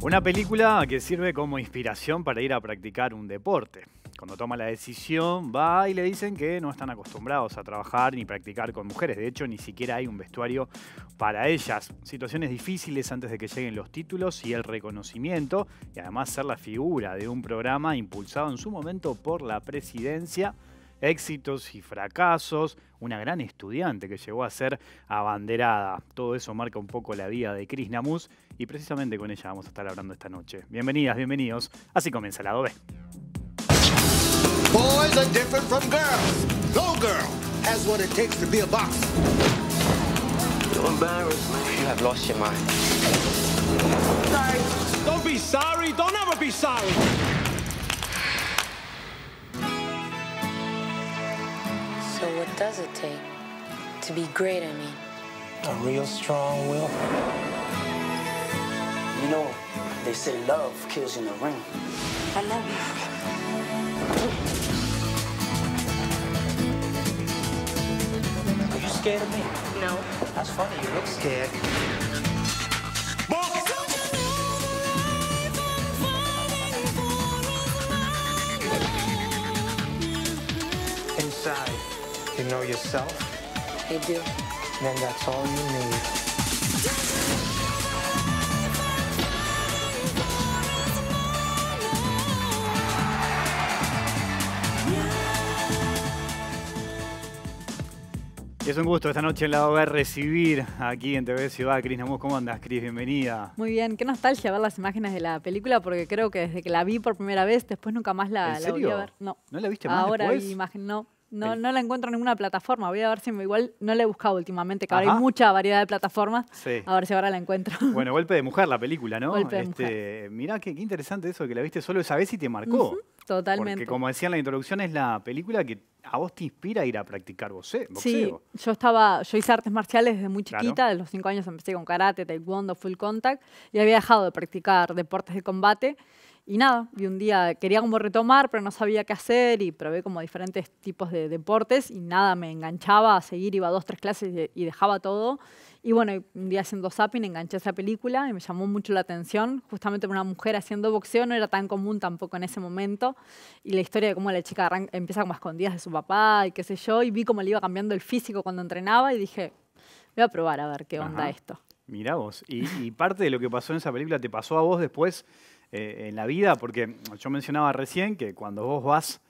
Una película que sirve como inspiración para ir a practicar un deporte. Cuando toma la decisión, va y le dicen que no están acostumbrados a trabajar ni practicar con mujeres. De hecho, ni siquiera hay un vestuario para ellas. Situaciones difíciles antes de que lleguen los títulos y el reconocimiento. Y además ser la figura de un programa impulsado en su momento por la presidencia éxitos y fracasos, una gran estudiante que llegó a ser abanderada. Todo eso marca un poco la vida de Krishnamus y precisamente con ella vamos a estar hablando esta noche. Bienvenidas, bienvenidos. Así comienza la B. Boys are different from girls. No girl has what it takes to be a boxer. Don't embarrass me. You have lost your mind. Don't be sorry. Don't ever be sorry. So what does it take to be great, I mean? A real strong will. You know, they say love kills in the ring. I love you. Are you scared of me? No. That's funny, you look scared. Inside, you know yourself? I do. Then that's all you need. Es un gusto esta noche en la a recibir aquí en TV Ciudad Cris Namus. ¿Cómo andas, Cris? Bienvenida. Muy bien, qué nostalgia ver las imágenes de la película porque creo que desde que la vi por primera vez, después nunca más la, ¿En a ver. No. ¿No la viste más Ahora después? imagen, no. No, la encuentro en ninguna plataforma. Voy a ver si me, igual no la he buscado últimamente, que ahora hay mucha variedad de plataformas. A ver si ahora la encuentro. Bueno, golpe de mujer la película, ¿no? Golpe de este, mujer. Mirá qué, qué, interesante eso que la viste solo esa vez y te marcó. Totalmente. Porque como decía en la introducción, es la película que a vos te inspira a ir a practicar boxeo. Sí, yo estaba, yo hice artes marciales desde muy chiquita, a de los cinco años empecé con karate, taekwondo, full contact, y había dejado de practicar deportes de combate. Y nada, y un día quería como retomar, pero no sabía qué hacer y probé como diferentes tipos de deportes y nada, me enganchaba a seguir, iba a dos, tres clases y dejaba todo. Y bueno, un día haciendo zapping enganché esa película y me llamó mucho la atención, justamente una mujer haciendo boxeo, no era tan común tampoco en ese momento, y la historia de cómo la chica empieza como a escondidas de su papá y qué sé yo, y vi cómo le iba cambiando el físico cuando entrenaba y dije, voy a probar a ver qué onda esto. Mirá vos, y, parte de lo que pasó en esa película te pasó a vos después eh, en la vida, porque yo mencionaba recién que cuando vos vas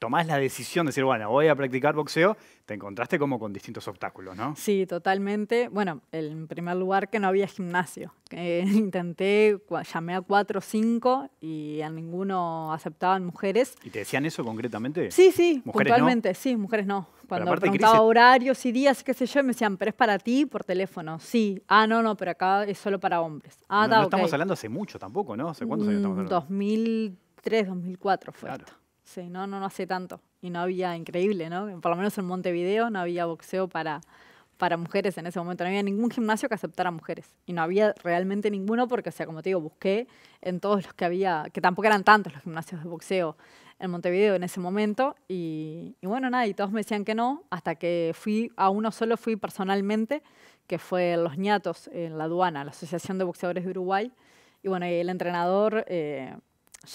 tomás la decisión de decir, bueno, voy a practicar boxeo, te encontraste como con distintos obstáculos, ¿no? Sí, totalmente. Bueno, en primer lugar que no había gimnasio. Eh, intenté, llamé a cuatro o cinco y a ninguno aceptaban mujeres. ¿Y te decían eso concretamente? Sí, sí, ¿Mujeres puntualmente, sí, mujeres no. Cuando preguntaba horarios y días, qué sé yo, me decían, pero es para ti por teléfono. Sí, ah, no, no, pero acá es solo para hombres. Ah, no, no estamos hablando hace mucho tampoco, ¿no? ¿Hace cuántos años estamos mm, hablando? 2003, 2004 fue esto. Sí, no, no, no hace tanto. Y no había, increíble, ¿no? Por lo menos en Montevideo no había boxeo para, para mujeres en ese momento. No había ningún gimnasio que aceptara mujeres. Y no había realmente ninguno porque, o sea, como te digo, busqué en todos los que había, que tampoco eran tantos los gimnasios de boxeo en Montevideo en ese momento. Y, bueno, nada, y todos me decían que no, hasta que fui, a uno solo fui personalmente, que fue Los Ñatos, en la aduana, la Asociación de Boxeadores de Uruguay. Y bueno, y el entrenador... Eh,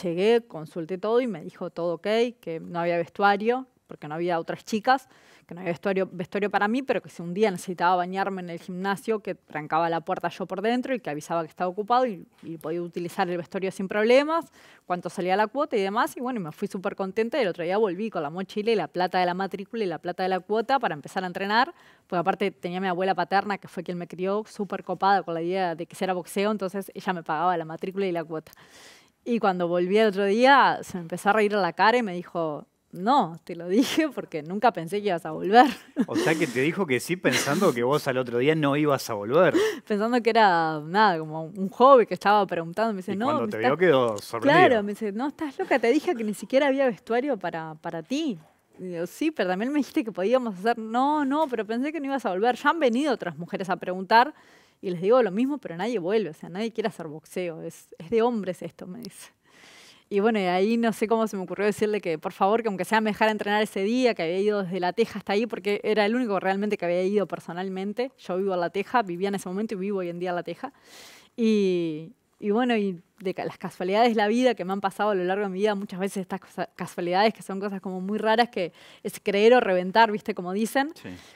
llegué, consulté todo y me dijo todo ok, que no había vestuario, porque no había otras chicas, que no había vestuario, para mí, pero que si un día necesitaba bañarme en el gimnasio, que trancaba la puerta yo por dentro y que avisaba que estaba ocupado y, podía utilizar el vestuario sin problemas, cuánto salía la cuota y demás. Y bueno, me fui súper contenta y el otro día volví con la mochila y la plata de la matrícula y la plata de la cuota para empezar a entrenar, porque aparte tenía mi abuela paterna, que fue quien me crió, súper copada con la idea de que era boxeo, entonces ella me pagaba la matrícula y la cuota. Y cuando volví el otro día, se me empezó a reír a la cara y me dijo, no, te lo dije porque nunca pensé que ibas a volver. O sea que te dijo que sí pensando que vos al otro día no ibas a volver. Pensando que era nada, como un joven que estaba preguntando. Me dice, no. Cuando te vio quedó sorprendido. Claro, me dice, no, estás loca, te dije que ni siquiera había vestuario para, para ti. Y digo, sí, pero también me dijiste que podíamos hacer. No, no, pero pensé que no ibas a volver. Ya han venido otras mujeres a preguntar y les digo lo mismo, pero nadie vuelve, o sea, nadie quiere hacer boxeo, es, es de hombres esto, me dice. Y bueno, y ahí no sé cómo se me ocurrió decirle que por favor, que aunque sea me dejara entrenar ese día, que había ido desde La Teja hasta ahí, porque era el único realmente que había ido personalmente. Yo vivo a La Teja, vivía en ese momento y vivo hoy en día a La Teja. Y, y bueno, y de las casualidades de la vida que me han pasado a lo largo de mi vida, muchas veces estas casualidades que son cosas como muy raras que es creer o reventar, ¿viste? Como dicen.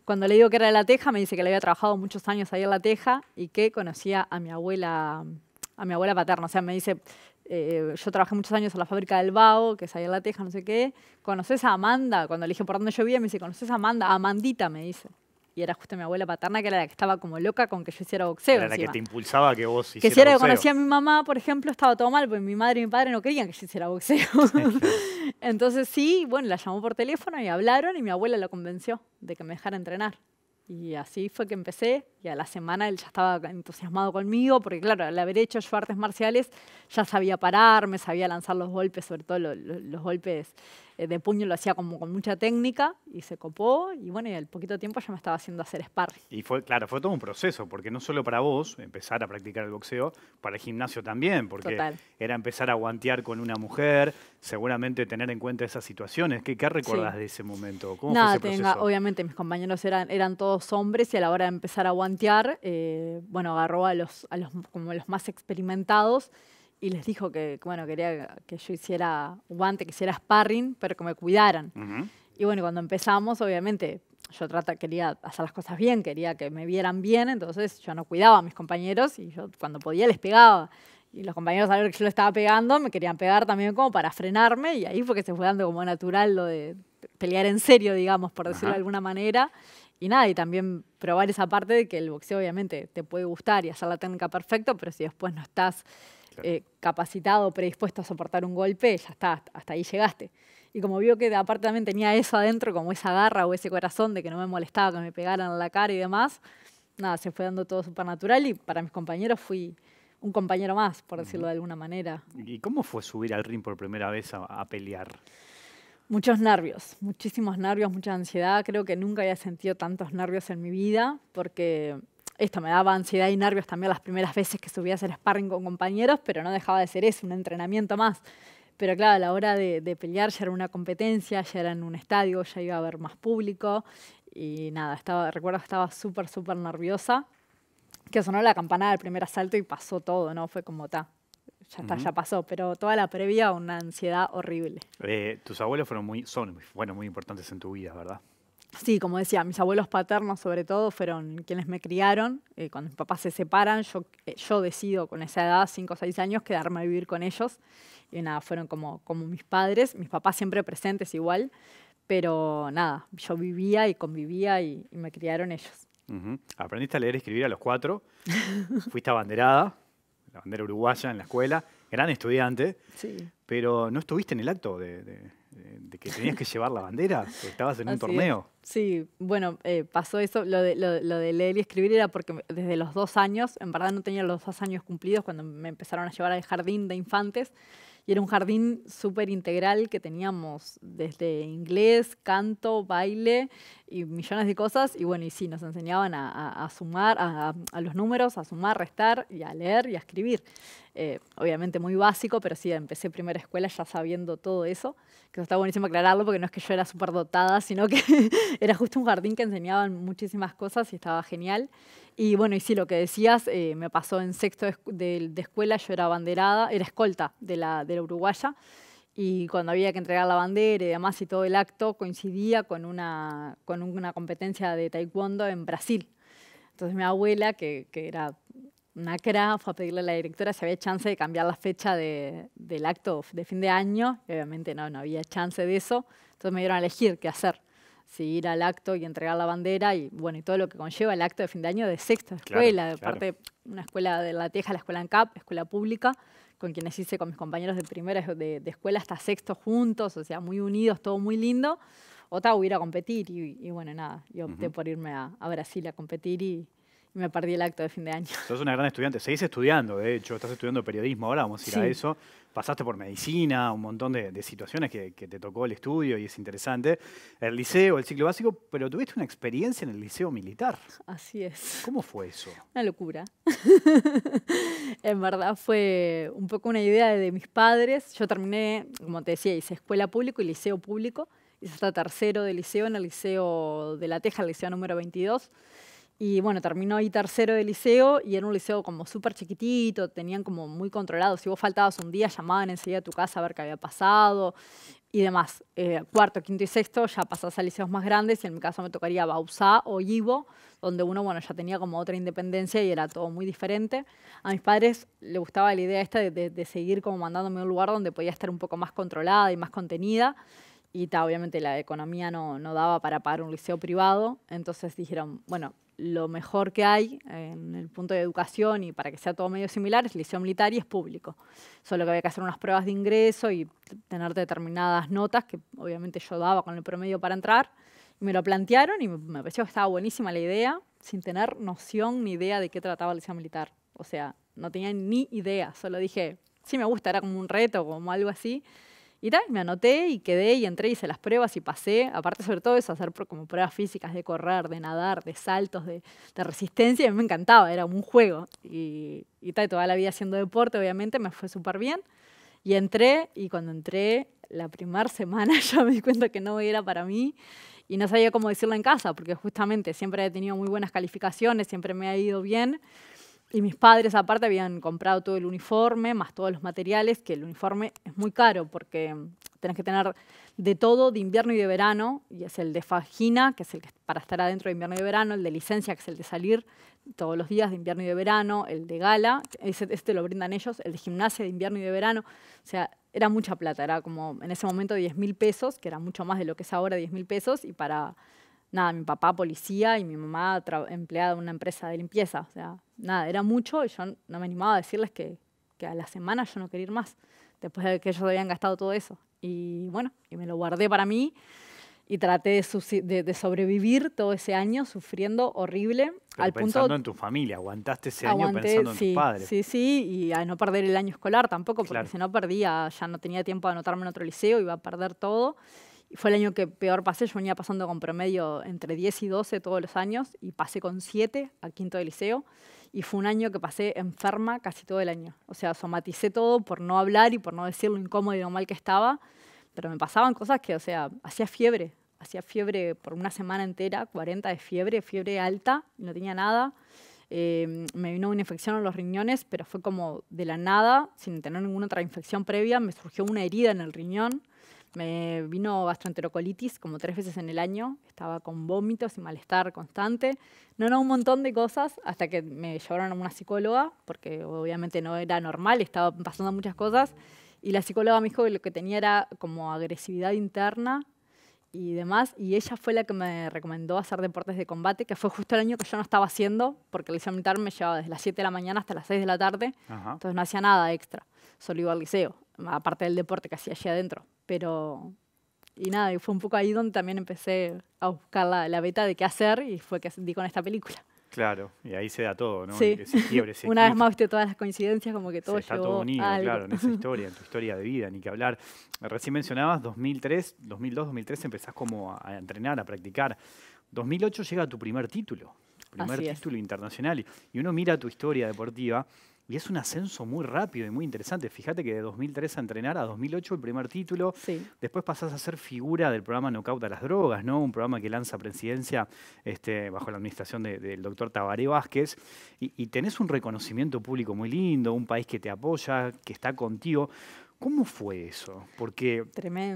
Cuando le digo que era de La Teja, me dice que le había trabajado muchos años ahí en La Teja y que conocía a mi abuela, a mi abuela paterna. O sea, me dice, eh, yo trabajé muchos años en la fábrica del Bao, que es ahí en La Teja, no sé qué. ¿Conoces a Amanda? Cuando le dije por dónde yo vivía, me dice, ¿conoces a Amanda? Amandita, me dice y era justo mi abuela paterna, que era la que estaba como loca con que yo hiciera boxeo. Era la que te impulsaba que vos hicieras Que si era que conocía a mi mamá, por ejemplo, estaba todo mal, porque mi madre y mi padre no querían que yo hiciera boxeo. Entonces sí, bueno, la llamó por teléfono y hablaron y mi abuela lo convenció de que me dejara entrenar. Y así fue que empecé y a la semana él ya estaba entusiasmado conmigo, porque claro, al haber hecho yo artes marciales, ya sabía pararme, sabía lanzar los golpes, sobre todo los golpes eh, de puño lo hacía como con mucha técnica y se copó y bueno, y al poquito tiempo ya me estaba haciendo hacer sparring. Y fue, claro, fue todo un proceso, porque no solo para vos empezar a practicar el boxeo, para el gimnasio también, porque era empezar a guantear con una mujer, seguramente tener en cuenta esas situaciones. ¿Qué, qué recordás de ese momento? ¿Cómo fue ese proceso? obviamente mis compañeros eran, eran todos hombres y a la hora de empezar a guantear, eh, bueno, agarró a los, a los como los más experimentados y les dijo que, bueno, quería que yo hiciera guante, que hiciera sparring, pero que me cuidaran. Y bueno, cuando empezamos, obviamente, yo trata, quería hacer las cosas bien, quería que me vieran bien, entonces yo no cuidaba a mis compañeros y yo cuando podía les pegaba. Y los compañeros al ver que yo lo estaba pegando, me querían pegar también como para frenarme y ahí fue que se fue dando como natural lo de pelear en serio, digamos, por decirlo de alguna manera y nada, y también probar esa parte de que el boxeo obviamente te puede gustar y hacer la técnica perfecta, pero si después no estás capacitado eh, capacitado, predispuesto a soportar un golpe, ya está, hasta ahí llegaste. Y como vio que aparte también tenía eso adentro, como esa garra o ese corazón de que no me molestaba que me pegaran en la cara y demás, nada, se fue dando todo natural y para mis compañeros fui un compañero más, por decirlo de alguna manera. ¿Y cómo fue subir al ring por primera vez a, a pelear? Muchos nervios, muchísimos nervios, mucha ansiedad. Creo que nunca había sentido tantos nervios en mi vida porque esto me daba ansiedad y nervios también las primeras veces que subía a hacer sparring con compañeros, pero no dejaba de ser eso, un entrenamiento más. Pero claro, a la hora de, pelear ya era una competencia, ya era en un estadio, ya iba a haber más público y nada, estaba, recuerdo que estaba súper, súper nerviosa, que sonó la campana del primer asalto y pasó todo, ¿no? Fue como ta, ya está, ya pasó, pero toda la previa una ansiedad horrible. Eh, tus abuelos fueron muy, son bueno, muy importantes en tu vida, ¿verdad? Sí, como decía, mis abuelos paternos sobre todo fueron quienes me criaron. Eh, cuando mis papás se separan, yo, eh, yo decido con esa edad, 5 o 6 años, quedarme a vivir con ellos. Y nada, fueron como, como mis padres, mis papás siempre presentes igual, pero nada, yo vivía y convivía y, me criaron ellos. Aprendiste a leer y escribir a los cuatro, fuiste abanderada la bandera uruguaya en la escuela, gran estudiante, pero no estuviste en el acto de, que tenías que llevar la bandera, estabas en un torneo. Sí, bueno, eh, pasó eso, lo de, lo de, leer y escribir era porque desde los dos años, en verdad no tenía los dos años cumplidos cuando me empezaron a llevar al jardín de infantes, y era un jardín súper integral que teníamos desde inglés, canto, baile y millones de cosas. Y bueno, y sí, nos enseñaban a, sumar, a, los números, a sumar, restar y a leer y a escribir. Eh, obviamente muy básico, pero sí, empecé primera escuela ya sabiendo todo eso, que eso está buenísimo aclararlo porque no es que yo era súper dotada, sino que era justo un jardín que enseñaban muchísimas cosas y estaba genial. Y bueno, y sí, lo que decías, eh, me pasó en sexto de, escuela, yo era banderada, era escolta de la, de uruguaya, y cuando había que entregar la bandera y demás y todo el acto coincidía con una, con una competencia de taekwondo en Brasil. Entonces mi abuela, que, era una cra, fue a pedirle a la directora si había chance de cambiar la fecha del acto de fin de año, y obviamente no, no había chance de eso, entonces me dieron a elegir qué hacer. Sí, ir al acto y entregar la bandera y bueno, y todo lo que conlleva el acto de fin de año de sexto escuela, de parte parte una escuela de La Teja, la escuela ANCAP, escuela pública, con quienes hice con mis compañeros de primera de, escuela hasta sexto juntos, o sea, muy unidos, todo muy lindo. Otra hubiera a competir y, bueno, nada, yo opté por irme a, a Brasil a competir y, me perdí el acto de fin de año. Eres una gran estudiante. Seguís estudiando, de hecho. Estás estudiando periodismo ahora, vamos a ir a eso. Pasaste por medicina, un montón de, situaciones que, te tocó el estudio y es interesante. El liceo, el ciclo básico, pero tuviste una experiencia en el liceo militar. Así es. ¿Cómo fue eso? Una locura. en verdad fue un poco una idea de mis padres. Yo terminé, como te decía, hice escuela público y liceo público. Hice hasta tercero de liceo en el liceo de La Teja, el liceo número 22. Y bueno, terminó ahí tercero de liceo y era un liceo como súper chiquitito, tenían como muy controlado. Si vos faltabas un día, llamaban enseguida a tu casa a ver qué había pasado y demás. Eh, cuarto, quinto y sexto ya pasas a liceos más grandes y en mi caso me tocaría Bausá o Ivo, donde uno bueno, ya tenía como otra independencia y era todo muy diferente. A mis padres les gustaba la idea esta de, seguir como mandándome a un lugar donde podía estar un poco más controlada y más contenida y ta, obviamente la economía no, no, daba para pagar un liceo privado, entonces dijeron, bueno, lo mejor que hay en el punto de educación y para que sea todo medio similar es liceo militar y es público. Solo que había que hacer unas pruebas de ingreso y tener determinadas notas que obviamente yo daba con el promedio para entrar. Y me lo plantearon y me pareció que estaba buenísima la idea, sin tener noción ni idea de qué trataba el liceo militar. O sea, no tenía ni idea, solo dije, sí me gusta, era como un reto, como algo así. Y tal, me anoté y quedé y entré, hice las pruebas y pasé. Aparte, sobre todo eso, hacer como pruebas físicas de correr, de nadar, de saltos, de, de resistencia. Y me encantaba, era un juego. Y, tal, toda la vida haciendo deporte, obviamente, me fue súper bien. Y entré y cuando entré la primera semana ya me di cuenta que no era para mí y no sabía cómo decirlo en casa, porque justamente siempre he tenido muy buenas calificaciones, siempre me ha ido bien y mis padres aparte habían comprado todo el uniforme, más todos los materiales, que el uniforme es muy caro porque mm, tenés que tener de todo, de invierno y de verano, y es el de fagina, que es el que para estar adentro de invierno y de verano, el de licencia, que es el de salir todos los días de invierno y de verano, el de gala, este lo brindan ellos, el de gimnasia de invierno y de verano, o sea, era mucha plata, era como en ese momento 10 mil pesos, que era mucho más de lo que es ahora 10 mil pesos, y para nada, mi papá policía y mi mamá empleada en una empresa de limpieza. O sea, nada, era mucho y yo no me animaba a decirles que, a la semana yo no quería ir más, después de que ellos habían gastado todo eso. Y bueno, y me lo guardé para mí y traté de, sobrevivir todo ese año sufriendo horrible. Pero al pensando en tu familia, aguantaste ese año pensando en tus padres. Sí, sí, y a no perder el año escolar tampoco, porque si no perdía, ya no tenía tiempo de anotarme en otro liceo, iba a perder todo. Fue el año que peor pasé, yo venía pasando con promedio entre 10 y 12 todos los años y pasé con 7 al quinto de liceo y fue un año que pasé enferma casi todo el año. O sea, somaticé todo por no hablar y por no decir lo incómodo y lo mal que estaba, pero me pasaban cosas que, o sea, hacía fiebre, hacía fiebre por una semana entera, 40 de fiebre, fiebre alta, no tenía nada. Em, me vino una infección en los riñones, pero fue como de la nada, sin tener ninguna otra infección previa, me surgió una herida en el riñón me vino gastroenterocolitis como tres veces en el año. Estaba con vómitos y malestar constante. No, era un montón de cosas hasta que me llevaron a una psicóloga, porque obviamente no era normal, estaba pasando muchas cosas. Y la psicóloga me dijo que lo que tenía era como agresividad interna y demás. Y ella fue la que me recomendó hacer deportes de combate, que fue justo el año que yo no estaba haciendo, porque el liceo militar me llevaba desde las 7 de la mañana hasta las 6 de la tarde. Entonces no hacía nada extra, solo iba al liceo aparte del deporte que hacía allí adentro. Pero, y nada, y fue un poco ahí donde también empecé a buscar la, beta de qué hacer y fue que di con esta película. Claro, y ahí se da todo, ¿no? Sí. Una vez más, viste todas las coincidencias, como que todo se Está todo unido, claro, en esa historia, en tu historia de vida, ni que hablar. Recién mencionabas 2003, 2002, 2003 empezás como a entrenar, a practicar. 2008 llega tu primer título, primer título internacional. Y uno mira tu historia deportiva y es un ascenso muy rápido y muy interesante. Fíjate que de 2003 a entrenar a 2008 el primer título. Después pasás a ser figura del programa No a las Drogas, ¿no? Un programa que lanza presidencia este, bajo la administración del doctor Tabaré Vázquez. Y, y tenés un reconocimiento público muy lindo, un país que te apoya, que está contigo. ¿Cómo fue eso? Porque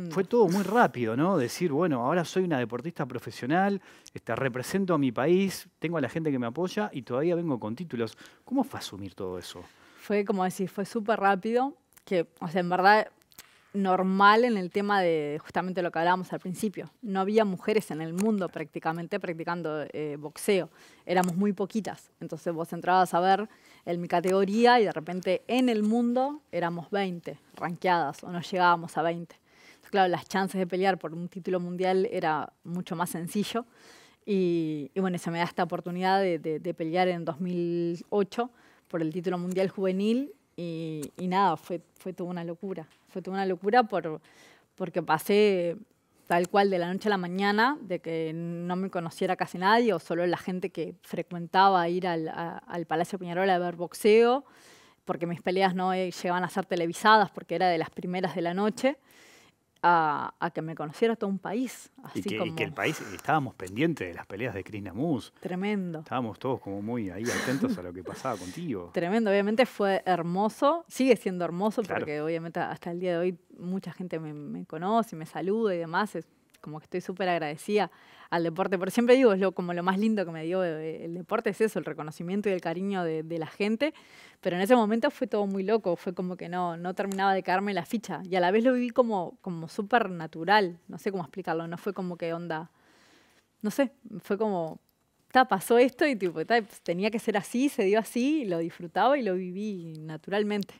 fue todo muy rápido, ¿no? Decir, bueno, ahora soy una deportista profesional, este, represento a mi país, tengo a la gente que me apoya y todavía vengo con títulos. ¿Cómo fue asumir todo eso? Fue como decir, fue súper rápido, que, o sea, en verdad normal en el tema de justamente lo que hablábamos al principio. No había mujeres en el mundo prácticamente practicando eh, boxeo. Éramos muy poquitas. Entonces vos entrabas a ver en mi categoría y de repente en el mundo éramos 20 ranqueadas o no llegábamos a 20. claro, las chances de pelear por un título mundial era mucho más sencillo y, bueno, se me da esta oportunidad de, pelear en 2008 por el título mundial juvenil y, nada, fue, fue toda una locura. Fue toda una locura por, porque pasé tal cual de la noche a la mañana, de que no me conociera casi nadie o solo la gente que frecuentaba ir al, Palacio Piñarola a ver boxeo, porque mis peleas no eh, llegaban a ser televisadas porque era de las primeras de la noche a, que me conociera todo un país. Así y, que, el país, estábamos pendientes de las peleas de Chris Namus. Tremendo. Estábamos todos como muy ahí atentos a lo que pasaba contigo. Tremendo, obviamente fue hermoso, sigue siendo hermoso porque obviamente hasta el día de hoy mucha gente me, conoce, me saluda y demás, es como que estoy súper agradecida al deporte, por siempre digo, es lo, como lo más lindo que me dio eh, el deporte, es eso, el reconocimiento y el cariño de, la gente, pero en ese momento fue todo muy loco, fue como que no, no terminaba de caerme la ficha, y a la vez lo viví como, como súper natural, no sé cómo explicarlo, no fue como que onda, no sé, fue como, ta, pasó esto y tipo, pues, tenía que ser así, se dio así, lo disfrutaba y lo viví naturalmente.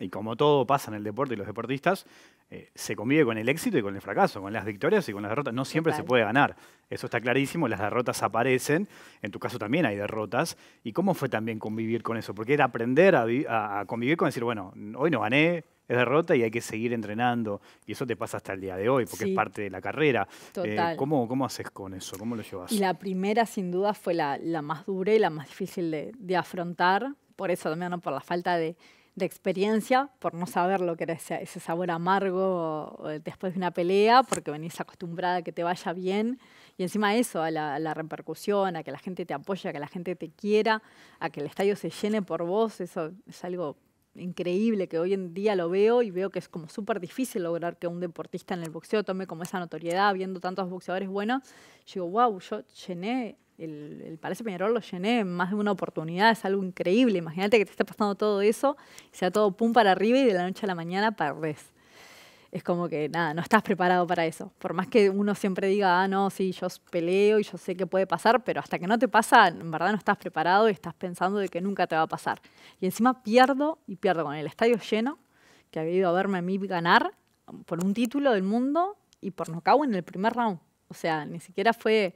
Y como todo pasa en el deporte y los deportistas, eh, se convive con el éxito y con el fracaso, con las victorias y con las derrotas. No siempre se puede ganar. Eso está clarísimo, las derrotas aparecen. En tu caso también hay derrotas. ¿Y cómo fue también convivir con eso? Porque era aprender a, convivir con decir, bueno, hoy no gané, es derrota y hay que seguir entrenando. Y eso te pasa hasta el día de hoy, porque es parte de la carrera. Eh, ¿cómo, haces con eso? ¿Cómo lo llevas? Y la primera, sin duda, fue la, más dura y la más difícil de, afrontar. Por eso también, por la falta de, de experiencia por no saber lo que era ese, sabor amargo después de una pelea, porque venís acostumbrada a que te vaya bien. Y encima eso, a la, repercusión, a que la gente te apoye, a que la gente te quiera, a que el estadio se llene por vos, eso es algo increíble que hoy en día lo veo y veo que es como súper difícil lograr que un deportista en el boxeo tome como esa notoriedad, viendo tantos boxeadores buenos. Yo digo, wow, yo llené el, el, Palacio Peñarol lo llené en más de una oportunidad, es algo increíble. Imagínate que te está pasando todo eso, sea todo pum para arriba y de la noche a la mañana perdés. Es como que nada, no estás preparado para eso. Por más que uno siempre diga, ah, no, sí, yo peleo y yo sé que puede pasar, pero hasta que no te pasa, en verdad no estás preparado y estás pensando de que nunca te va a pasar. Y encima pierdo y pierdo con el estadio lleno, que había ido a verme a mí ganar por un título del mundo y por nocaut en el primer round. O sea, ni siquiera fue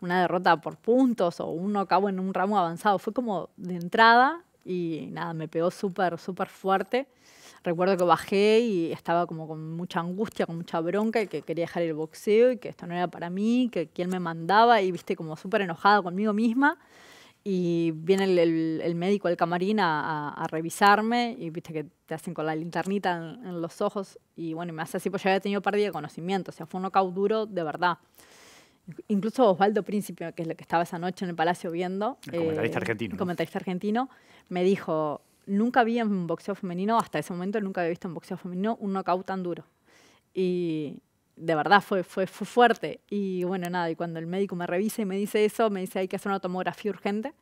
una derrota por puntos o un cabo en un ramo avanzado. Fue como de entrada y nada, me pegó súper, súper fuerte. Recuerdo que bajé y estaba como con mucha angustia, con mucha bronca y que quería dejar el boxeo y que esto no era para mí, que quién me mandaba y viste como súper enojada conmigo misma. Y viene el, el, el médico del camarín a, revisarme y viste que te hacen con la linternita en, los ojos y bueno, me hace así, pues ya había tenido pérdida de conocimiento, o sea, fue un knockout duro de verdad. Incluso Osvaldo Príncipe, que es lo que estaba esa noche en el Palacio viendo. El comentarista eh, argentino. comentarista argentino, me dijo, nunca vi en boxeo femenino, hasta ese momento nunca había visto en boxeo femenino un knockout tan duro. Y de verdad fue, fuerte. Y bueno, nada, y cuando el médico me revisa y me dice eso, me dice, hay que hacer una tomografía urgente.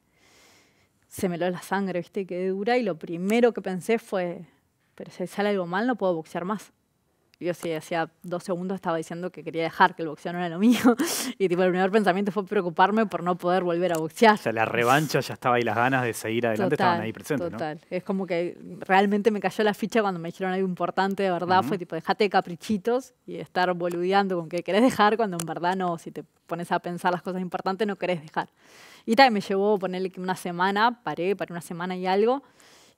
Se me lo la sangre, viste, y dura. Y lo primero que pensé fue, pero si sale algo mal, no puedo boxear más yo sí, hacía dos segundos estaba diciendo que quería dejar, que el boxeo no era lo mío. Y tipo, el primer pensamiento fue preocuparme por no poder volver a boxear. O sea, la revancha ya estaba ahí, las ganas de seguir adelante estaban ahí presentes. Total. Es como que realmente me cayó la ficha cuando me dijeron algo importante, de verdad. Fue tipo, dejate de caprichitos y estar boludeando con que querés dejar cuando en verdad no. Si te pones a pensar las cosas importantes, no querés dejar. Y tal me llevó ponerle una semana, paré, paré una semana y algo.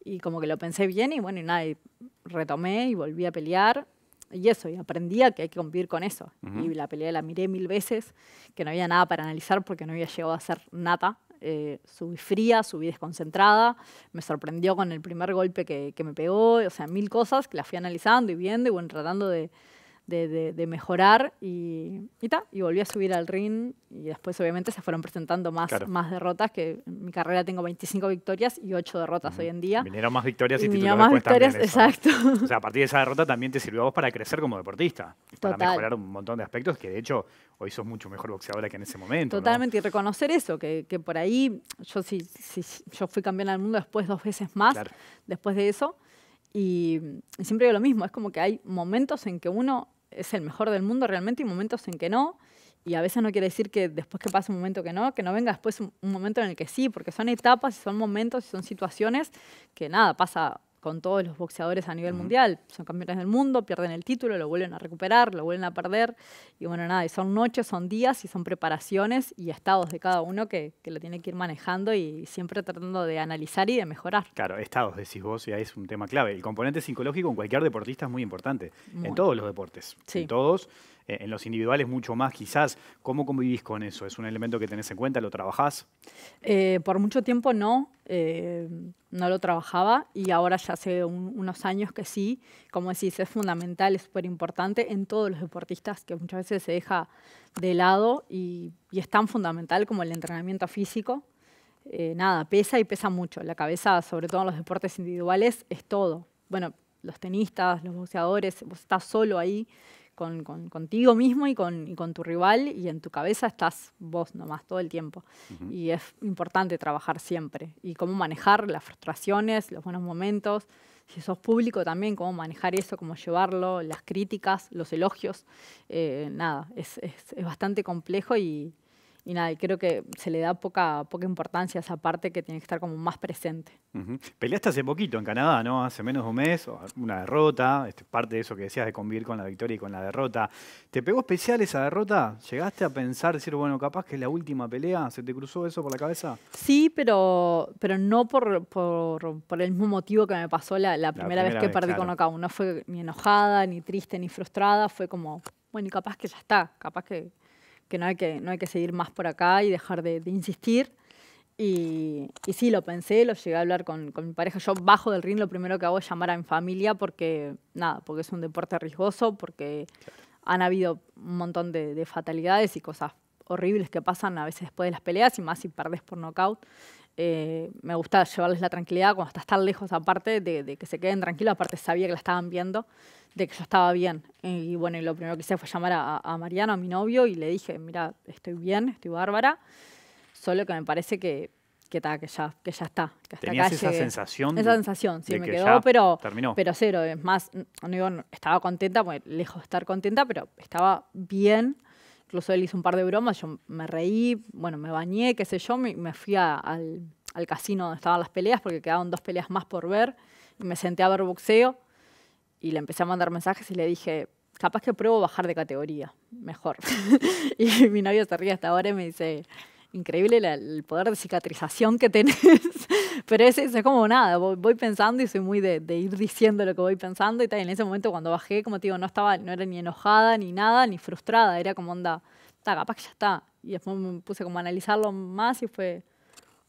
Y como que lo pensé bien y bueno, y nada, y retomé y volví a pelear y eso, y aprendía que hay que convivir con eso. Y la pelea la miré mil veces, que no había nada para analizar porque no había llegado a ser nada eh, subí fría, subí desconcentrada, me sorprendió con el primer golpe que, me pegó, o sea, mil cosas que las fui analizando y viendo y bueno, tratando de, de, de, mejorar y, y, y volví a subir al ring y después obviamente se fueron presentando más, más derrotas, que en mi carrera tengo 25 victorias y 8 derrotas hoy en día. Vinieron más victorias y, títulos más victorias, exacto. O sea, a partir de esa derrota también te sirvió a vos para crecer como deportista, para mejorar un montón de aspectos que de hecho hoy sos mucho mejor boxeadora que en ese momento. Totalmente, y reconocer eso, que, que, por ahí yo sí yo fui campeona del mundo después dos veces más, después de eso. Y siempre digo lo mismo, es como que hay momentos en que uno es el mejor del mundo realmente y momentos en que no. Y a veces no quiere decir que después que pase un momento que no, que no venga después un, momento en el que sí, porque son etapas y son momentos y son situaciones que nada, pasa con todos los boxeadores a nivel mundial. Son campeones del mundo, pierden el título, lo vuelven a recuperar, lo vuelven a perder. Y bueno, nada, y son noches, son días y son preparaciones y estados de cada uno que, lo tiene que ir manejando y siempre tratando de analizar y de mejorar. Claro, estados, decís vos, ya es un tema clave. El componente psicológico en cualquier deportista es muy importante, en todos los deportes. En todos. Eh, en los individuales mucho más quizás. ¿Cómo convivís con eso? ¿Es un elemento que tenés en cuenta? ¿Lo trabajás? Eh, por mucho tiempo no, eh, no lo trabajaba y ahora ya hace unos años que sí. Como decís, es fundamental, es súper importante en todos los deportistas que muchas veces se deja de lado y, es tan fundamental como el entrenamiento físico. nada, pesa y pesa mucho. La cabeza, sobre todo en los deportes individuales, es todo. Bueno, los tenistas, los boxeadores, vos estás solo ahí contigo mismo y con, tu rival y en tu cabeza estás vos nomás todo el tiempo. Y es importante trabajar siempre. Y cómo manejar las frustraciones, los buenos momentos. Si sos público también, cómo manejar eso, cómo llevarlo, las críticas, los elogios. Eh, nada, es bastante complejo y, y nada, creo que se le da poca, poca importancia a esa parte que tiene que estar como más presente. Peleaste hace poquito en Canadá, ¿no? Hace menos de un mes, una derrota, este, parte de eso que decías de convivir con la victoria y con la derrota. ¿Te pegó especial esa derrota? ¿Llegaste a pensar, decir, bueno, capaz que es la última pelea? ¿Se te cruzó eso por la cabeza? Sí, pero, pero no por, el mismo motivo que me pasó la, primera, vez que perdí con Nocaut. No fue ni enojada, ni triste, ni frustrada, fue como, bueno, y capaz que ya está, capaz que que no hay que, no hay que seguir más por acá y dejar de, insistir. Y, sí, lo pensé, lo llegué a hablar con, mi pareja. Yo bajo del ring, lo primero que hago es llamar a mi familia porque, nada, porque es un deporte riesgoso, porque han habido un montón de, fatalidades y cosas horribles que pasan a veces después de las peleas y más si perdés por nocaut. Eh, me gusta llevarles la tranquilidad cuando estás tan lejos aparte, de, que se queden tranquilos, aparte sabía que la estaban viendo, de que yo estaba bien. Y bueno, y lo primero que hice fue llamar a, Mariano, a mi novio, y le dije, mira, estoy bien, estoy bárbara, solo que me parece que, que, que, ya, que ya está. ¿Tenías esa sensación? Esa sensación, sí, me quedó, pero, pero cero. Es más, no, digo estaba contenta, bueno, lejos de estar contenta, pero estaba bien Incluso él hizo un par de bromas, yo me reí, bueno, me bañé, qué sé yo, me, me fui al, al, casino donde estaban las peleas porque quedaban dos peleas más por ver. Y me senté a ver boxeo y le empecé a mandar mensajes y le dije, capaz que pruebo bajar de categoría, mejor. y mi novio se ríe hasta ahora y me dice, increíble el poder de cicatrización que tenés. Pero es, es, como nada, voy, pensando y soy muy de, ir diciendo lo que voy pensando. Y tal. en ese momento cuando bajé, como te digo, no estaba, no era ni enojada, ni nada, ni frustrada. Era como onda, está, capaz que ya está. Y después me puse como a analizarlo más y fue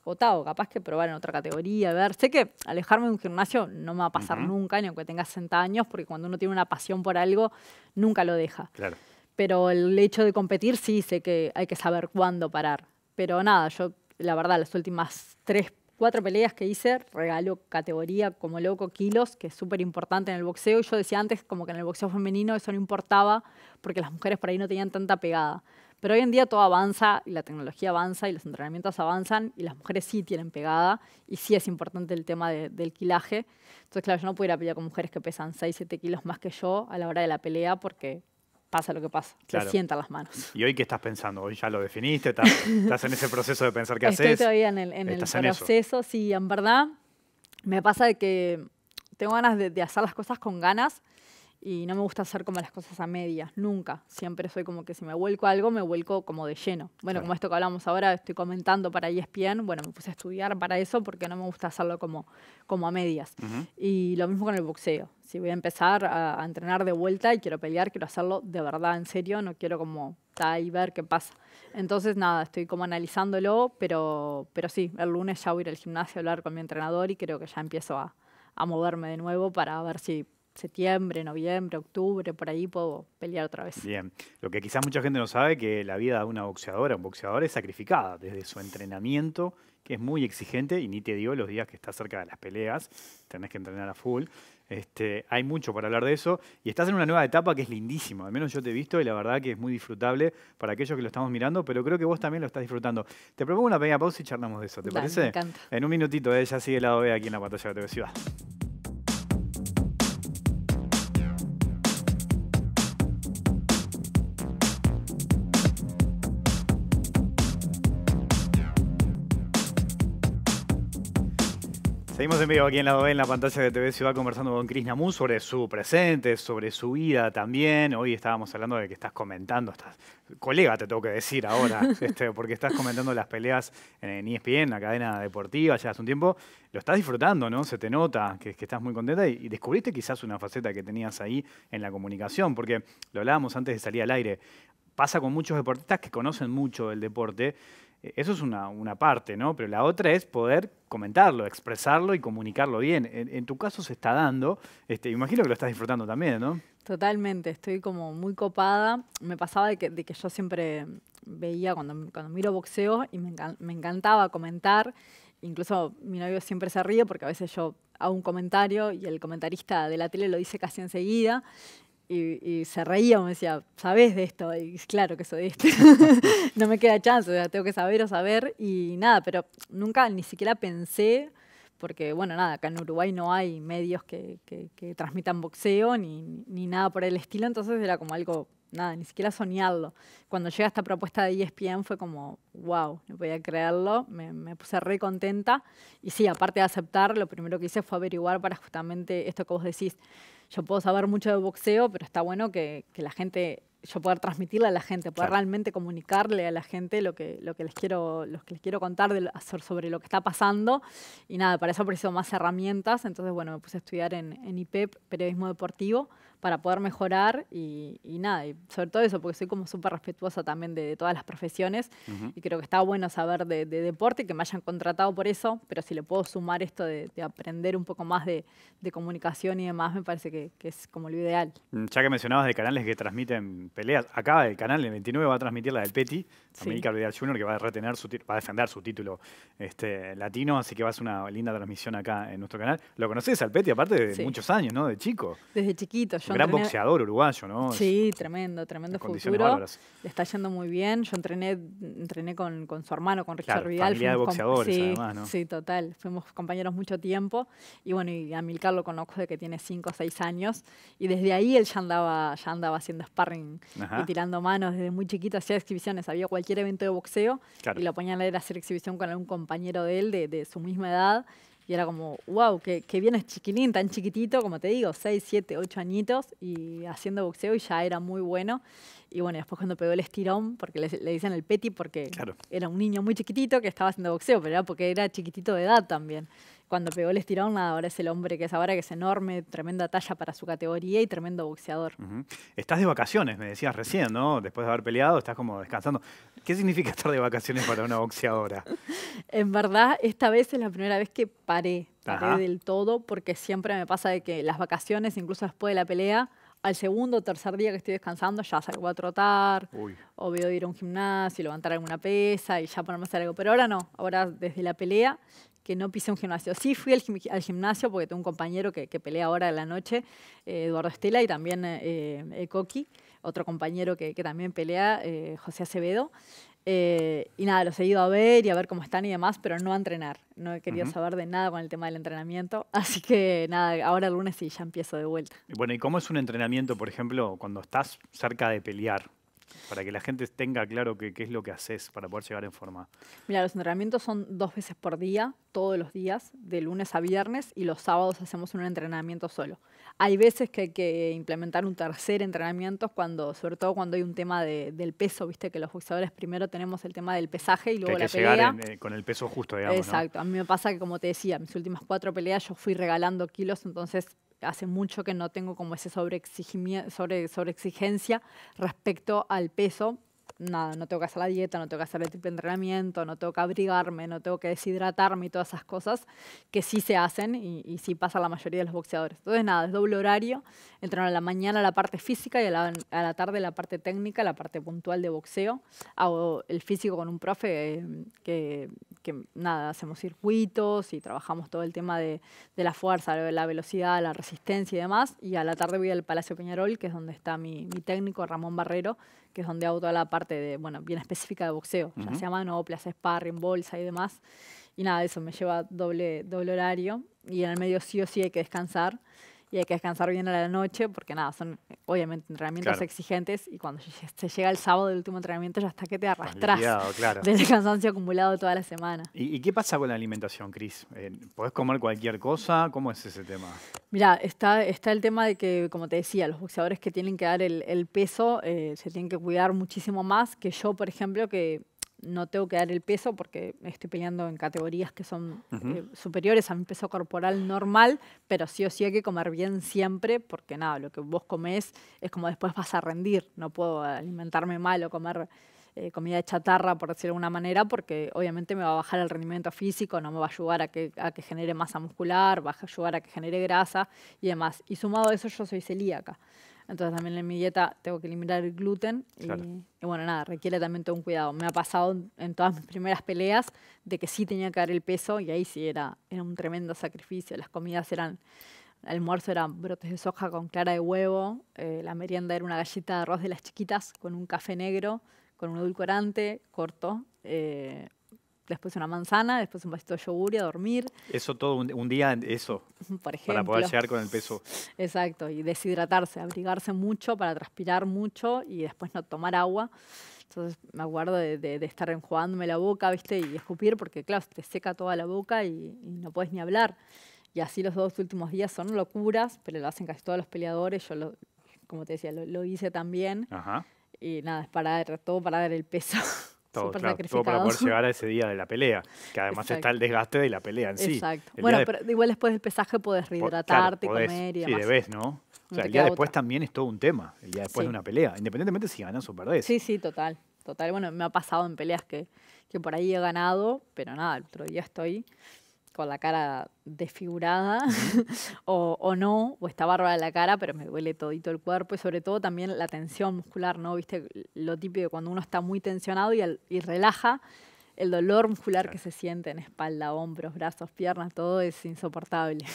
o capaz que probar en otra categoría, a ver. Sé que alejarme de un gimnasio no me va a pasar nunca, ni aunque tenga 60 años, porque cuando uno tiene una pasión por algo, nunca lo deja. Claro. Pero el hecho de competir, sí, sé que hay que saber cuándo parar. Pero nada, yo la verdad las últimas tres, cuatro peleas que hice, regalo categoría como loco, kilos, que es súper importante en el boxeo. Y yo decía antes como que en el boxeo femenino eso no importaba porque las mujeres por ahí no tenían tanta pegada. Pero hoy en día todo avanza y la tecnología avanza y los entrenamientos avanzan y las mujeres sí tienen pegada y sí es importante el tema del quilaje. Entonces, claro, yo no puedo pelear con mujeres que pesan 6, 7 kilos más que yo a la hora de la pelea porque pasa lo que pasa, te sientan las manos. ¿Y hoy qué estás pensando? ¿Hoy ya lo definiste? ¿Estás, en ese proceso de pensar qué haces? Estoy todavía en el, proceso, sí, en verdad me pasa de que tengo ganas de, de hacer las cosas con ganas, y no me gusta hacer como las cosas a medias, nunca. Siempre soy como que si me vuelco algo, me vuelco como de lleno. Bueno, como esto que hablamos ahora, estoy comentando para ESPN, bueno, me puse a estudiar para eso porque no me gusta hacerlo como, como a medias. Y lo mismo con el boxeo. Si voy a empezar a, entrenar de vuelta y quiero pelear, quiero hacerlo de verdad, en serio, no quiero como estar y ver qué pasa. Entonces, nada, estoy como analizándolo, pero, pero sí, el lunes ya voy ir al gimnasio a hablar con mi entrenador y creo que ya empiezo a, a moverme de nuevo para ver si septiembre, noviembre, octubre, por ahí puedo pelear otra vez. Bien, lo que quizás mucha gente no sabe que la vida de una boxeadora, un boxeador es sacrificada desde su entrenamiento, que es muy exigente, y ni te digo los días que estás cerca de las peleas, tenés que entrenar a full. Este, hay mucho para hablar de eso y estás en una nueva etapa que es lindísima, al menos yo te he visto y la verdad que es muy disfrutable para aquellos que lo estamos mirando, pero creo que vos también lo estás disfrutando. Te propongo una pequeña pausa y charlamos de eso, ¿te parece? Me encanta. En un minutito, ella eh, sigue el lado B aquí en la pantalla de TV Ciudad. Seguimos en vivo aquí en la en la pantalla de TV Ciudad, conversando con Cris Namuso, sobre su presente, sobre su vida también. Hoy estábamos hablando de que estás comentando, estás, colega te tengo que decir ahora, este, porque estás comentando las peleas en ESPN, en e la cadena deportiva, ya hace un tiempo. Lo estás disfrutando, ¿no? Se te nota que, estás muy contenta y, descubriste quizás una faceta que tenías ahí en la comunicación, porque lo hablábamos antes de salir al aire. Pasa con muchos deportistas que conocen mucho el deporte eh, eso es una, parte, ¿no? Pero la otra es poder comentarlo, expresarlo y comunicarlo bien. En, tu caso se está dando, este, imagino que lo estás disfrutando también, ¿no? Totalmente, estoy como muy copada. Me pasaba de que, yo siempre veía cuando, cuando miro boxeo y me, me, encantaba comentar. Incluso mi novio siempre se ríe porque a veces yo hago un comentario y el comentarista de la tele lo dice casi enseguida y, se reía, me decía, ¿sabés de esto? Y claro que soy de esto. no me queda chance, o tengo que saber o saber y nada, pero nunca ni siquiera pensé, porque bueno, nada, acá en Uruguay no hay medios que, transmitan boxeo ni, ni nada por el estilo, entonces era como algo nada, ni siquiera soñarlo. Cuando llega esta propuesta de ESPN fue como, wow, no podía creerlo, me, me, puse re contenta. Y sí, aparte de aceptar, lo primero que hice fue averiguar para justamente esto que vos decís, yo puedo saber mucho de boxeo, pero está bueno que, la gente yo poder transmitirle a la gente, poder realmente comunicarle a la gente lo que, lo que les quiero, los que les quiero contar sobre lo que está pasando. Y nada, para eso preciso más herramientas. Entonces, bueno, me puse a estudiar en, en IPEP, e periodismo deportivo para poder mejorar y, nada, y sobre todo eso, porque soy como súper respetuosa también de, todas las profesiones y creo que está bueno saber de, deporte, que me hayan contratado por eso, pero si le puedo sumar esto de, aprender un poco más de, comunicación y demás, me parece que, es como lo ideal. Mm, ya que mencionabas de canales que transmiten peleas, acá el canal el 29 va a transmitir la del Peti, América Vidal Junior, que va a retener su va a defender su título este, latino, así que va a ser una linda transmisión acá en nuestro canal. Lo conoces al Peti, aparte de muchos años, ¿no? De chico. Desde chiquito. Yo un Gran boxeador uruguayo, ¿no? Sí, tremendo, tremendo futuro. está yendo muy bien. Yo entrené, entrené mm, con, su hermano, con Richard claro, Vidal. Familia de boxeadores, sí, Sí, total. Fuimos compañeros mucho tiempo. Y bueno, y a Milcar lo conozco de que tiene 5 o 6 años. Y desde ahí él ya andaba, ya andaba haciendo sparring y tirando manos. Desde muy chiquito hacía exhibiciones. Había cualquier evento de boxeo y lo ponían a a hacer exhibición con algún compañero de él de, de su misma edad y era como, wow, que, bien es chiquilín, tan chiquitito, como te digo, 6, 7, 8 añitos y haciendo boxeo y ya era muy bueno. Y bueno, después cuando pegó el estirón, porque le, dicen el peti porque era un niño muy chiquitito que estaba haciendo boxeo, pero era porque era chiquitito de edad también cuando pegó el estirón, nada, ahora es el hombre que es ahora, que es enorme, tremenda talla para su categoría y tremendo boxeador. Estás de vacaciones, me decías recién, ¿no? Después de haber peleado, estás como descansando. ¿Qué significa estar de vacaciones para una boxeadora? en verdad, esta vez es la primera vez que paré, paré del todo, porque siempre me pasa de que las vacaciones, incluso después de la pelea, al segundo o tercer día que estoy descansando ya salgo a trotar o veo ir a un gimnasio, levantar alguna pesa y ya ponerme a hacer algo. Pero ahora no, ahora desde la pelea que no pise un gimnasio. Sí fui al, gimnasio porque tengo un compañero que, pelea ahora de la noche, eh, Eduardo Estela, y también eh, eh otro compañero que, también pelea, eh, José Acevedo. y nada, los he ido a ver y a ver cómo están y demás, pero no a entrenar. No he querido saber de nada con el tema del entrenamiento. Así que nada, ahora el lunes sí, ya empiezo de vuelta. Bueno, ¿y cómo es un entrenamiento, por ejemplo, cuando estás cerca de pelear? Para que la gente tenga claro qué es lo que haces para poder llegar en forma. Mira, los entrenamientos son dos veces por día, todos los días, de lunes a viernes, y los sábados hacemos un entrenamiento solo. Hay veces que hay que implementar un tercer entrenamiento, cuando, sobre todo cuando hay un tema del peso, viste que los boxeadores primero tenemos el tema del pesaje y luego la pelea. Llegar eh, con el peso justo, digamos. Exacto. A mí me pasa que, como te decía, mis últimas cuatro peleas yo fui regalando kilos, entonces hace mucho que no tengo como ese sobreexigencia exigencia respecto al peso nada, no tengo que hacer la dieta, no tengo que hacer el de entrenamiento, no tengo que abrigarme, no tengo que deshidratarme y todas esas cosas que sí se hacen y, sí pasa la mayoría de los boxeadores. Entonces, nada, es doble horario, entreno a la mañana la parte física y a la, tarde la parte técnica, la parte puntual de boxeo. Hago el físico con un profe eh, que, nada, hacemos circuitos y trabajamos todo el tema de, la fuerza, la velocidad, la resistencia y demás. Y a la tarde voy al Palacio Peñarol, que es donde está mi, mi técnico Ramón Barrero, que es donde hago toda la parte de, bueno, bien específica de boxeo, ya sea mano, plaza sparring, bolsa y demás. Y nada, eso me lleva doble, doble horario y en el medio sí o sí hay que descansar y hay que descansar bien a la noche porque nada, son obviamente entrenamientos exigentes y cuando se llega el sábado del último entrenamiento ya está que te arrastras claro. del cansancio acumulado toda la semana. ¿Y, qué pasa con la alimentación, Cris? puedes eh, ¿Podés comer cualquier cosa? ¿Cómo es ese tema? Mira, está, está el tema de que, como te decía, los boxeadores que tienen que dar el, peso eh, se tienen que cuidar muchísimo más que yo, por ejemplo, que no tengo que dar el peso porque estoy peleando en categorías que son eh, superiores a mi peso corporal normal, pero sí o sí hay que comer bien siempre porque nada, lo que vos comés es como después vas a rendir. No puedo alimentarme mal o comer eh, comida de chatarra, por decirlo de alguna manera, porque obviamente me va a bajar el rendimiento físico, no me va a ayudar a que, a que genere masa muscular, va a ayudar a que genere grasa y demás. Y sumado a eso yo soy celíaca. Entonces también en mi dieta tengo que eliminar el gluten y, bueno, nada, requiere también todo un cuidado. Me ha pasado en todas mis primeras peleas de que sí tenía que dar el peso y ahí sí era, era un tremendo sacrificio. Las comidas eran, el almuerzo era brotes de soja con clara de huevo, eh, la merienda era una galleta de arroz de las chiquitas con un café negro, con un edulcorante corto, eh, después una manzana, después un vasito de yogur y a dormir. Eso todo un, día, eso. Por ejemplo. Para poder llegar con el peso. Exacto, y deshidratarse, abrigarse mucho para transpirar mucho y después no tomar agua. Entonces me acuerdo de, estar enjuagándome la boca, ¿viste? Y escupir, porque claro, te seca toda la boca y, no puedes ni hablar. Y así los dos últimos días son locuras, pero lo hacen casi todos los peleadores. Yo, lo, como te decía, lo, hice también. Y nada, es para todo para dar el peso. todo, para poder llegar a ese día de la pelea, que además está el desgaste de la pelea en sí. Exacto. bueno, pero igual después del pesaje puedes rehidratarte, comer y demás. Sí, debes, ¿no? O sea, el día después también es todo un tema, el día después de una pelea, independientemente si ganas o perdés. Sí, sí, total, total. Bueno, me ha pasado en peleas que, que por ahí he ganado, pero nada, el otro día estoy con la cara desfigurada o, no, o está de la cara, pero me duele todito el cuerpo y sobre todo también la tensión muscular, ¿no? Viste lo típico de cuando uno está muy tensionado y, relaja, el dolor muscular que se siente en espalda, hombros, brazos, piernas, todo es insoportable.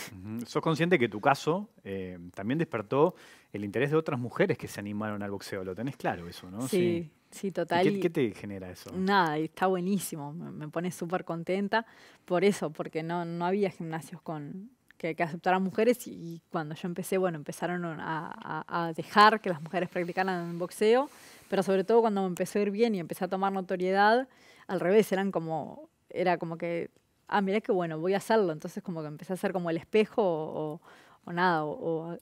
Sos consciente que tu caso eh, también despertó el interés de otras mujeres que se animaron al boxeo, lo tenés claro eso, ¿no? sí. Sí, total. qué, te genera eso? Nada, está buenísimo, me, pone súper contenta por eso, porque no, no había gimnasios con, que, aceptaran mujeres y, cuando yo empecé, bueno, empezaron a, dejar que las mujeres practicaran boxeo, pero sobre todo cuando me empezó a ir bien y empecé a tomar notoriedad, al revés, eran como, era como que, ah, mirá que bueno, voy a hacerlo, entonces como que empecé a hacer como el espejo o, nada, o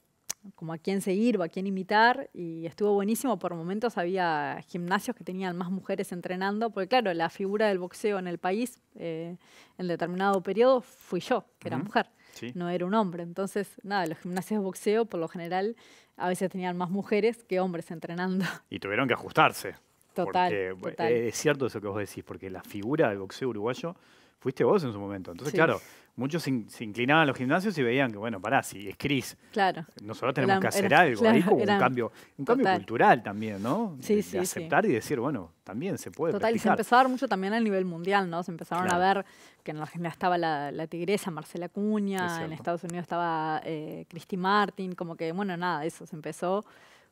como a quién seguir o a quién imitar y estuvo buenísimo. Por momentos había gimnasios que tenían más mujeres entrenando, porque claro, la figura del boxeo en el país eh, en determinado periodo fui yo, que era mujer, no era un hombre. Entonces, nada, los gimnasios de boxeo por lo general a veces tenían más mujeres que hombres entrenando. Y tuvieron que ajustarse. Eh, total. Es cierto eso que vos decís, porque la figura del boxeo uruguayo fuiste vos en su momento. Entonces, claro, muchos se inclinaban a los gimnasios y veían que, bueno, pará, si es Cris, claro. nosotros tenemos que hacer algo, un cambio, un cambio cultural también, ¿no? Sí, de aceptar y decir, bueno, también se puede. Total, y se empezó a dar mucho también a nivel mundial, ¿no? Se empezaron a ver que en la Argentina estaba la, tigresa Marcela Cuña, en Estados Unidos estaba eh, Christy Martin, como que, bueno, nada, eso se empezó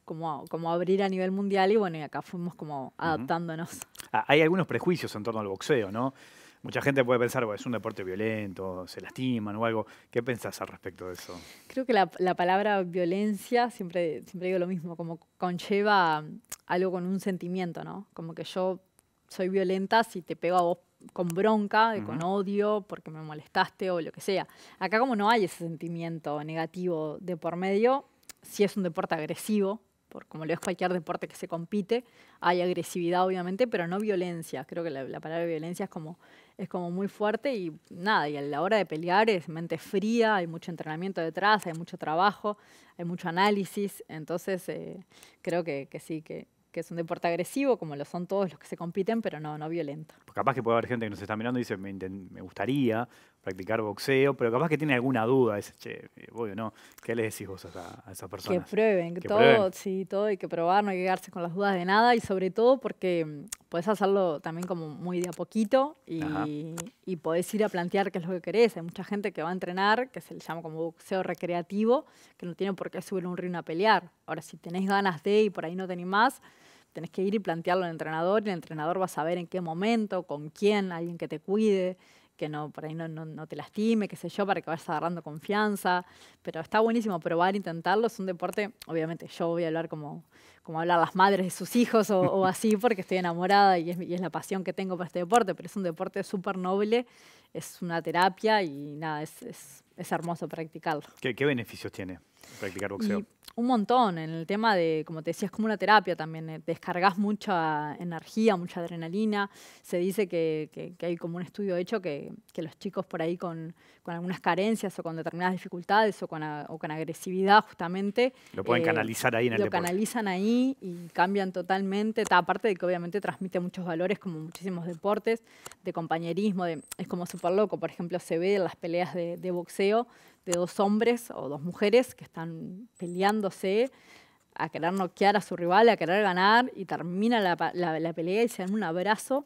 como, como abrir a nivel mundial y bueno, y acá fuimos como adaptándonos. Ah, hay algunos prejuicios en torno al boxeo, ¿no? Mucha gente puede pensar, bueno, es un deporte violento, se lastiman o algo. ¿Qué pensás al respecto de eso? Creo que la, palabra violencia, siempre, digo lo mismo, como conlleva algo con un sentimiento, ¿no? Como que yo soy violenta si te pego a vos con bronca, con odio, porque me molestaste o lo que sea. Acá como no hay ese sentimiento negativo de por medio, si es un deporte agresivo, como lo es cualquier deporte que se compite, hay agresividad obviamente, pero no violencia. Creo que la, palabra violencia es como, es como muy fuerte y nada, y a la hora de pelear es mente fría, hay mucho entrenamiento detrás, hay mucho trabajo, hay mucho análisis, entonces eh, creo que, sí, que, es un deporte agresivo, como lo son todos los que se compiten, pero no, no violento. Pues capaz que puede haber gente que nos está mirando y dice, me, me gustaría practicar boxeo, pero capaz que tiene alguna duda, es, che, eh, voy o no, ¿qué le decís vos a, a esa persona? Que prueben, que todo, sí, todo hay que probar, no hay que quedarse con las dudas de nada y sobre todo porque mm, podés hacerlo también como muy de a poquito y, podés ir a plantear qué es lo que querés. Hay mucha gente que va a entrenar, que se le llama como boxeo recreativo, que no tiene por qué subir un ring a pelear. Ahora, si tenés ganas de y por ahí no tenés más, tenés que ir y plantearlo al entrenador y el entrenador va a saber en qué momento, con quién, alguien que te cuide que no, por ahí no, te lastime, qué sé yo, para que vayas agarrando confianza. Pero está buenísimo probar, intentarlo. Es un deporte, obviamente, yo voy a hablar como, como hablar las madres de sus hijos o, así, porque estoy enamorada y es, la pasión que tengo para este deporte, pero es un deporte súper noble, es una terapia y nada, es, hermoso practicarlo. ¿Qué beneficios tiene? Practicar boxeo. un montón en el tema de, como te decía, es como una terapia también. Eh, descargas mucha energía, mucha adrenalina. Se dice que, hay como un estudio hecho que, que los chicos por ahí con, algunas carencias o con determinadas dificultades o con, agresividad justamente. Lo pueden eh, canalizar ahí en el Lo canalizan ahí y cambian totalmente. aparte de que obviamente transmite muchos valores como muchísimos deportes, de compañerismo, de, es como súper loco. Por ejemplo, se ve en las peleas de, de boxeo de dos hombres o dos mujeres que están peleándose a querer noquear a su rival, a querer ganar, y termina la, la, la pelea y se dan un abrazo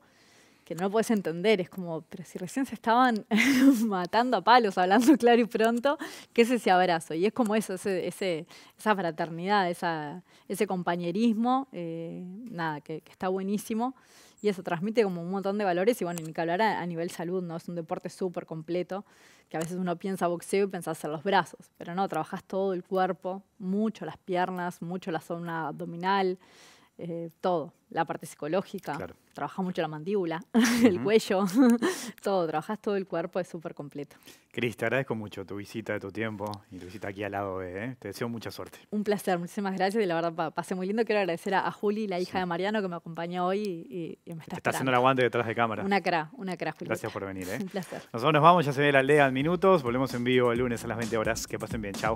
que no lo puedes entender. Es como, pero si recién se estaban matando a palos, hablando claro y pronto, ¿qué es ese abrazo? Y es como eso, ese, esa fraternidad, esa, ese compañerismo, eh, nada, que, está buenísimo. Y eso transmite como un montón de valores y bueno, ni que hablar a, nivel salud, ¿no? Es un deporte súper completo, que a veces uno piensa boxeo y piensa hacer los brazos, pero no, trabajas todo el cuerpo, mucho las piernas, mucho la zona abdominal, eh, todo, la parte psicológica, trabaja trabajas mucho la mandíbula, el cuello, todo, trabajas todo el cuerpo, es súper completo. Cris, te agradezco mucho tu visita, tu tiempo y tu visita aquí al lado ¿eh? te deseo mucha suerte. Un placer, muchísimas gracias y la verdad pasé muy lindo. Quiero agradecer a, Juli, la hija de Mariano, que me acompañó hoy y, me está, te está haciendo el aguante detrás de cámara. Una cara, una cara, Juli. Gracias por venir. ¿eh? Un placer. Nosotros nos vamos, ya se ve la aldea en minutos, volvemos en vivo el lunes a las 20 horas. Que pasen bien, chao.